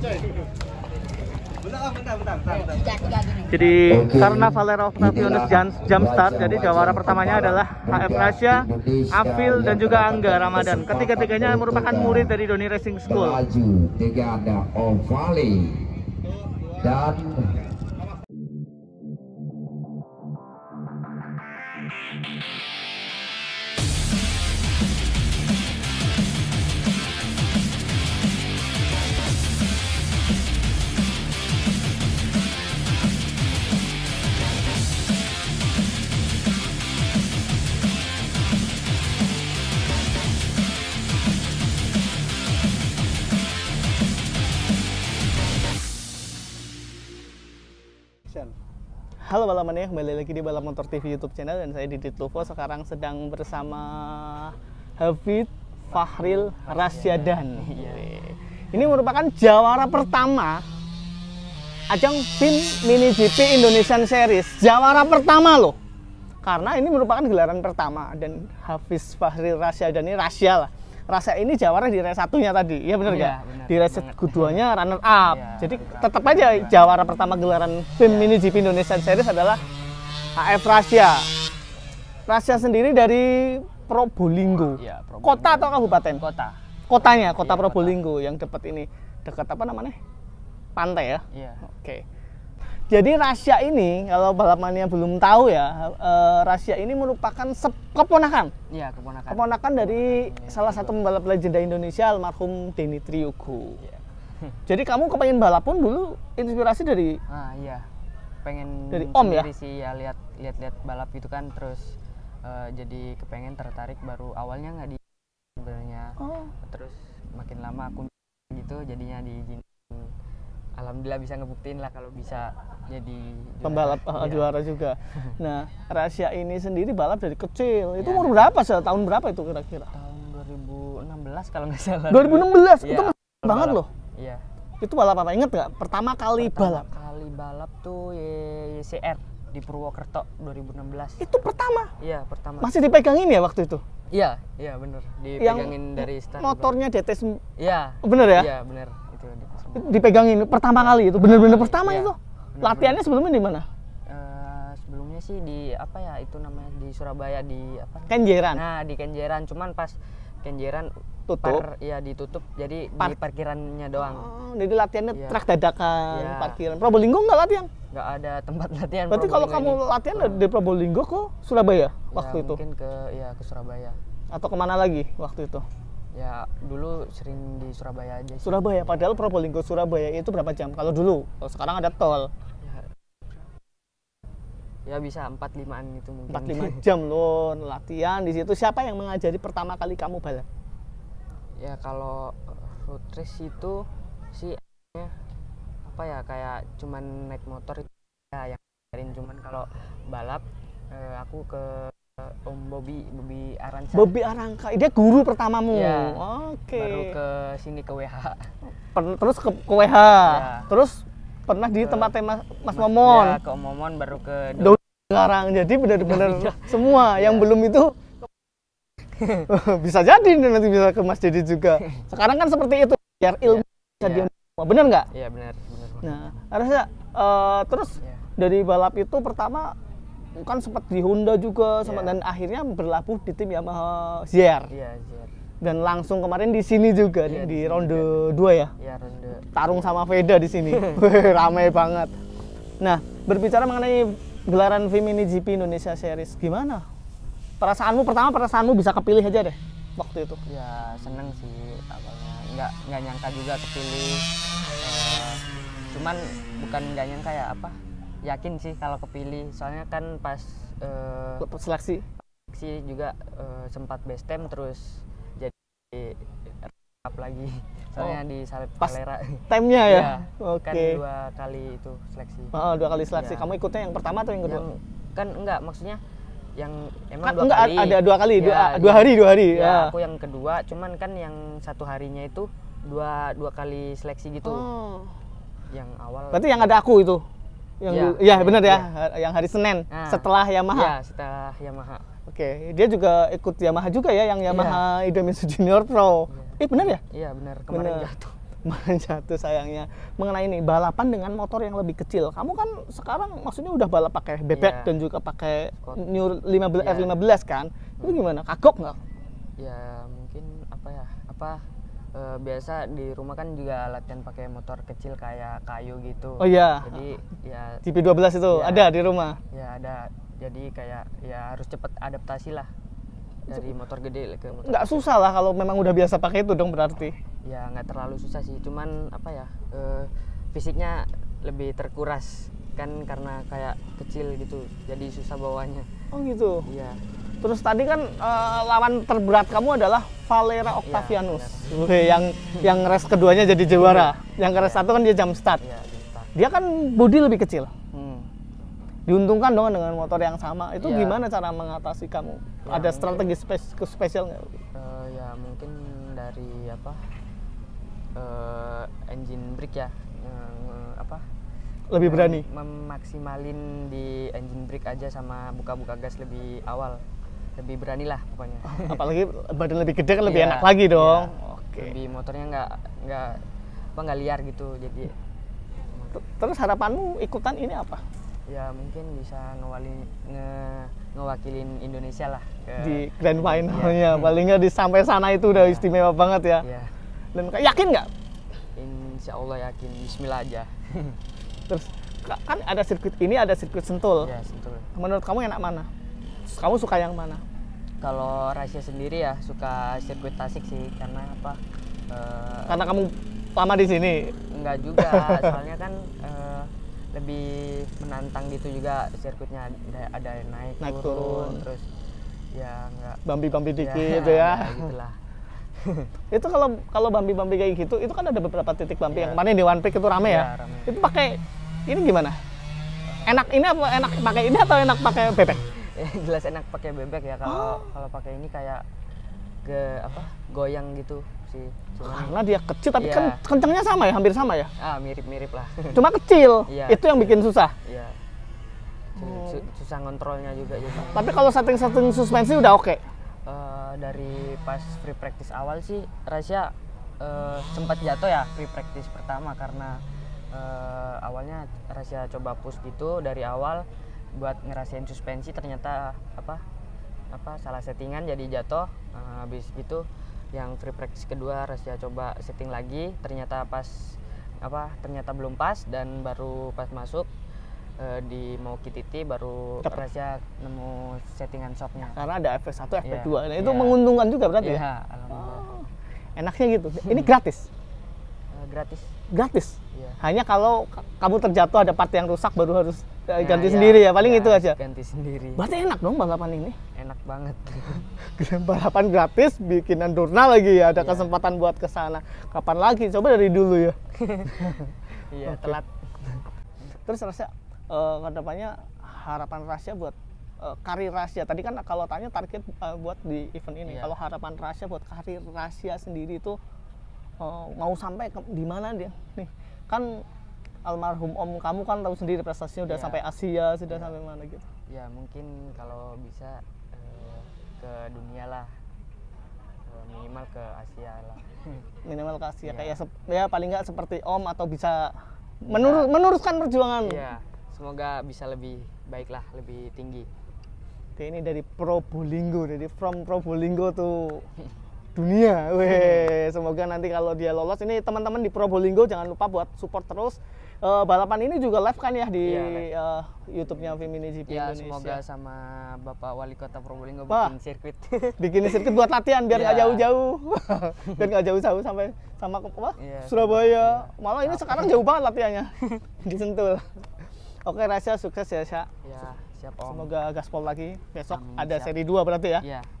Ah, jadi karena Valero Octavionus jam start, jadi jawara pertamanya adalah HF Rasya, Afil dan juga Angga Ramadan. Ketiga-tiganya merupakan murid dari Doni Racing School. tiga ada Ovale dan Halo ya, kembali lagi di balap Motor TV YouTube channel dan saya Didit Lupo sekarang sedang bersama Hafid Fahril Rasyadan. Iya. Ini merupakan jawara pertama ajang PIN Mini GP Indonesian Series. Jawara pertama loh. Karena ini merupakan gelaran pertama dan Hafiz Fahril Rasyadan ini rahasia lah rasa ini Jawara di race satunya tadi ya benar iya, nggak ya, di race keduanya runner up ya, jadi tetap aja Jawara pertama gelaran tim ya. mini GP Indonesia Series adalah AF Rasia Rasia sendiri dari Probolinggo ya, Probolinggo. kota atau kabupaten kota kotanya kota ya, Probolinggo yang dekat ini dekat apa namanya pantai ya, ya. oke okay. Jadi rahasia ini kalau balapannya belum tahu ya, uh, rahasia ini merupakan keponakan. Iya, keponakan. Keponakan dari keponakan, salah satu pembalap legenda Indonesia almarhum Denny Triyogo. Ya. Jadi kamu kepengen balap pun dulu inspirasi dari Ah, iya. Pengen dari Om ya. sih ya lihat lihat-lihat balap itu kan terus uh, jadi kepengen tertarik baru awalnya nggak di sebenarnya. Oh. Terus makin lama aku gitu jadinya diizinin alhamdulillah bisa ngebuktiin lah kalau bisa jadi juara. pembalap ya. juara juga. Nah, rahasia ini sendiri balap dari kecil. Itu ya, umur berapa sih? Tahun berapa itu kira-kira? Tahun 2016 kalau nggak salah. 2016 ya, itu ya. banget loh. Iya. Itu balap apa? Ingat nggak? Pertama kali Pertama balap. kali balap tuh YCR di Purwokerto 2016. Itu pertama? Iya, pertama. Masih dipegangin ya waktu itu? Iya, iya bener. Dipegangin Yang dari start. Motornya DT. Iya. Oh, bener ya? Iya, bener Gitu di Kusuma. Dipegangin pertama kali itu, bener-bener pertama itu. Iya. bener Latihannya sebelumnya di mana? Uh, sebelumnya sih di apa ya itu namanya di Surabaya di apa? Kenjeran. Nah di Kenjeran, cuman pas Kenjeran tutup par, ya ditutup jadi Park. di parkirannya doang oh, jadi latihannya ya. truk dadakan ya. parkiran Probolinggo nggak latihan nggak ada tempat latihan berarti kalau kamu ini. latihan iya. di Probolinggo kok Surabaya ya, waktu itu mungkin ke ya ke Surabaya atau kemana lagi waktu itu Ya dulu sering di Surabaya aja. Sih. Surabaya, padahal Probolinggo Surabaya itu berapa jam? Kalau dulu, kalau sekarang ada tol. Ya, ya bisa empat limaan gitu mungkin. lima jam loh latihan di situ. Siapa yang mengajari pertama kali kamu balap? Ya kalau eh, road race itu sih ya, apa ya kayak cuman naik motor itu ya yang ngajarin cuman kalau balap eh, aku ke Eh, Om Bobby Bobby Arangka, Bobby Arangka, dia guru pertamamu. Ya, Oke. Okay. Baru ke sini ke WH. Per, terus ke, ke WH. Ya. Terus pernah ke, di tempat Mas, Mas Momon. Ya, ke Om Momon baru ke Daun sekarang. Jadi benar-benar iya. semua ya. yang belum itu bisa jadi nanti bisa ke Mas Jadi juga. Sekarang kan seperti itu, biar iya. ilmu ya. bisa ya. dia benar nggak? Iya benar. Nah, harusnya uh, terus ya. dari balap itu pertama kan sempat di Honda juga sempat yeah. dan akhirnya berlabuh di tim Yamaha ZR. Yeah, iya, Dan langsung kemarin di sini juga yeah, nih iya, di, di ronde 2 ya. Yeah, ronde. Tarung sama Veda di sini. Ramai banget. Nah, berbicara mengenai gelaran Vimini GP Indonesia Series gimana? Perasaanmu pertama perasaanmu bisa kepilih aja deh waktu itu. Ya, seneng sih awalnya. Nggak nggak nyangka juga kepilih. Uh, cuman bukan nggak nyangka ya apa? yakin sih kalau kepilih soalnya kan pas uh, eh, Lepas seleksi seleksi juga uh, sempat best time terus jadi up lagi soalnya oh, di Salep pas time-nya ya, ya oke okay. kan dua kali itu seleksi oh dua kali seleksi ya. kamu ikutnya yang pertama atau yang kedua yang, kan enggak maksudnya yang emang kan, dua enggak, kali ada dua kali ya, dua, ya, dua iya. hari dua hari ya, ya aku yang kedua cuman kan yang satu harinya itu dua dua kali seleksi gitu oh. yang awal berarti yang ada aku itu yang ya, ya, ya benar ya, ya yang hari Senin nah, setelah Yamaha. Ya, setelah Yamaha. Oke, dia juga ikut Yamaha juga ya yang Yamaha ya. Idemitsu Junior Pro. Ya. Eh benar ya? Iya benar, kemarin bener. jatuh. Kemarin jatuh sayangnya. Mengenai ini balapan dengan motor yang lebih kecil. Kamu kan sekarang maksudnya udah balap pakai bebek ya. dan juga pakai New 15 ya. R15 kan? Itu gimana? Kagok nggak? Ya mungkin apa ya? Apa uh, biasa di rumah kan juga latihan pakai motor kecil kayak kayu gitu. Oh iya. Jadi ya CP12 itu ya, ada di rumah. Ya ada. Jadi kayak ya harus cepat adaptasi lah dari motor gede ke motor. Nggak susah lah kalau memang udah biasa pakai itu dong berarti. Ya nggak terlalu susah sih, cuman apa ya uh, fisiknya lebih terkuras kan karena kayak kecil gitu, jadi susah bawanya. Oh gitu. Iya. Terus tadi kan uh, lawan terberat kamu adalah Valera ya, Octavianus, ya, Oke, yang yang race keduanya jadi juara. Yang race satu kan dia jam iya, start. Dia kan bodi lebih kecil. Hmm. Diuntungkan dong dengan motor yang sama. Itu ya. gimana cara mengatasi kamu? Ya, Ada strategi spes spesial nggak? Uh, ya mungkin dari apa uh, engine brake ya, uh, apa lebih berani memaksimalin di engine brake aja sama buka-buka gas lebih awal lebih berani lah pokoknya apalagi badan lebih gede kan lebih yeah, enak lagi dong yeah. oke okay. lebih motornya nggak nggak apa nggak liar gitu jadi terus harapanmu ikutan ini apa ya mungkin bisa ngewali nge, ngewakilin Indonesia lah ke, di grand finalnya iya. paling nggak di sampai sana itu udah yeah. istimewa banget ya, yeah. dan yakin nggak Insya Allah yakin Bismillah aja terus kan ada sirkuit ini ada sirkuit Sentul ya, Sentul menurut kamu enak mana kamu suka yang mana kalau rasio sendiri ya suka sirkuit Tasik sih karena apa uh, karena kamu lama di sini enggak juga soalnya kan uh, lebih menantang gitu juga sirkuitnya ada, ada yang naik, naik turun, turun terus ya enggak bambi-bambi ya, dikit gitu ya, ya, itu kalau kalau bambi-bambi kayak gitu itu kan ada beberapa titik bambi ya. yang mana di One Pick itu rame ya, ya? Rame. itu pakai ini gimana enak ini apa enak pakai ini atau enak pakai bebek jelas enak pakai bebek ya kalau oh. kalau pakai ini kayak ke apa goyang gitu sih Cuman, karena dia kecil tapi iya. kan kencangnya sama ya hampir sama ya ah mirip mirip lah cuma kecil iya, itu yang bikin susah iya. oh. susah ngontrolnya juga tapi kalau setting setting suspensi udah oke okay? uh, eh, dari pas free practice awal sih rahasia uh, eh, sempat jatuh ya free practice pertama karena uh, awalnya rahasia coba push gitu dari awal buat ngerasain suspensi ternyata apa apa salah settingan jadi jatuh uh, habis gitu yang free practice kedua Rasya coba setting lagi ternyata pas apa ternyata belum pas dan baru pas masuk eh, di mau kititi baru rasa nemu settingan shopnya karena ada FP1 FP2 yeah. nah, itu yeah. menguntungkan juga berarti yeah, ya iya, oh. enaknya gitu ini gratis gratis gratis Ya. hanya kalau kamu terjatuh ada part yang rusak baru harus eh, nah, ganti ya, sendiri ya paling ya, itu aja ganti sendiri berarti enak dong balapan ini enak banget balapan gratis bikinan endurna lagi ya ada ya. kesempatan buat ke sana kapan lagi coba dari dulu ya iya okay. telat terus rasanya uh, eh, kedepannya harapan Rasya buat uh, karir Rasya tadi kan kalau tanya target uh, buat di event ini iya. kalau harapan Rasya buat karir Rasya sendiri itu mau oh, sampai ke, di mana dia nih kan almarhum om kamu kan tahu sendiri prestasinya udah ya. sampai Asia sudah ya. sampai mana gitu ya mungkin kalau bisa uh, ke dunia lah eh, minimal ke Asia lah minimal ke Asia ya. kayak ya paling nggak seperti om atau bisa menurut ya. meneruskan perjuangan ya semoga bisa lebih baik lah lebih tinggi ini dari Probolinggo, dari from Probolinggo tuh dunia. Hmm. Weh, semoga nanti kalau dia lolos ini teman-teman di Probolinggo jangan lupa buat support terus. Uh, balapan ini juga live kan ya di ya, uh, YouTube-nya Vimini GP ya, Indonesia. semoga sama Bapak Wali Kota Probolinggo bikin bah, sirkuit. bikin sirkuit buat latihan biar nggak ya. jauh-jauh. biar nggak jauh-jauh sampai sama ke Ya, Surabaya. Ya. Malah ini Apa? sekarang jauh banget latihannya. Disentul. Oke, rahasia sukses ya, Sya. Ya, siap Om. Semoga gaspol lagi. Besok Amin, ada siap. seri 2 berarti ya. ya.